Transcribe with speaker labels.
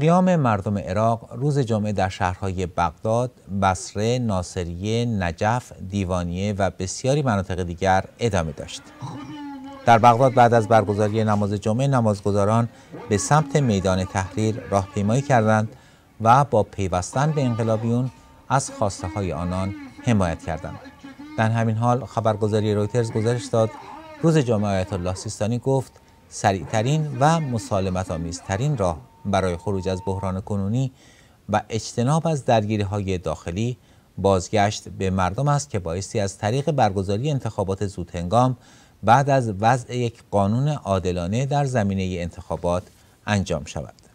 Speaker 1: قیام مردم عراق روز جمعه در شهرهای بغداد، بصره، ناصریه، نجف، دیوانیه و بسیاری مناطق دیگر ادامه داشت. در بغداد بعد از برگزاری نماز جمعه نمازگزاران به سمت میدان تحریر راهپیمایی کردند و با پیوستن به انقلابیون از خواسته های آنان حمایت کردند. در همین حال خبرگزاری رویترز گزارش داد روز جمعه آیت الله سیستانی گفت سریعترین و مسالمت آمیزترین راه برای خروج از بحران کنونی و اجتناب از درگیری های داخلی بازگشت به مردم است که بایستی از طریق برگزاری انتخابات زودهنگام بعد از وضع یک قانون عادلانه در زمینه انتخابات انجام شود.